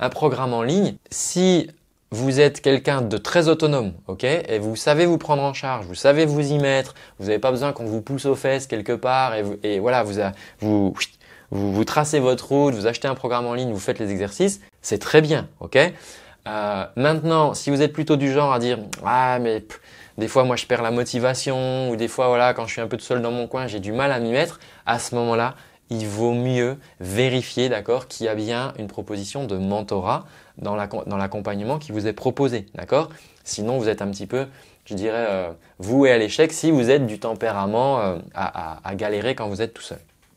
un programme en ligne, si vous êtes quelqu'un de très autonome, ok, et vous savez vous prendre en charge, vous savez vous y mettre, vous n'avez pas besoin qu'on vous pousse aux fesses quelque part, et, voilà, vous, vous, vous, tracez votre route, vous achetez un programme en ligne, vous faites les exercices, c'est très bien, ok. Euh, maintenant, si vous êtes plutôt du genre à dire ah mais des fois moi je perds la motivation ou des fois voilà quand je suis un peu tout seul dans mon coin j'ai du mal à m'y mettre, à ce moment-là il vaut mieux vérifier d'accord, qu'il y a bien une proposition de mentorat dans l'accompagnement qui vous est proposé. D'accord Sinon, vous êtes un petit peu, je dirais, vous euh, voué à l'échec si vous êtes du tempérament euh, à galérer quand vous êtes tout seul.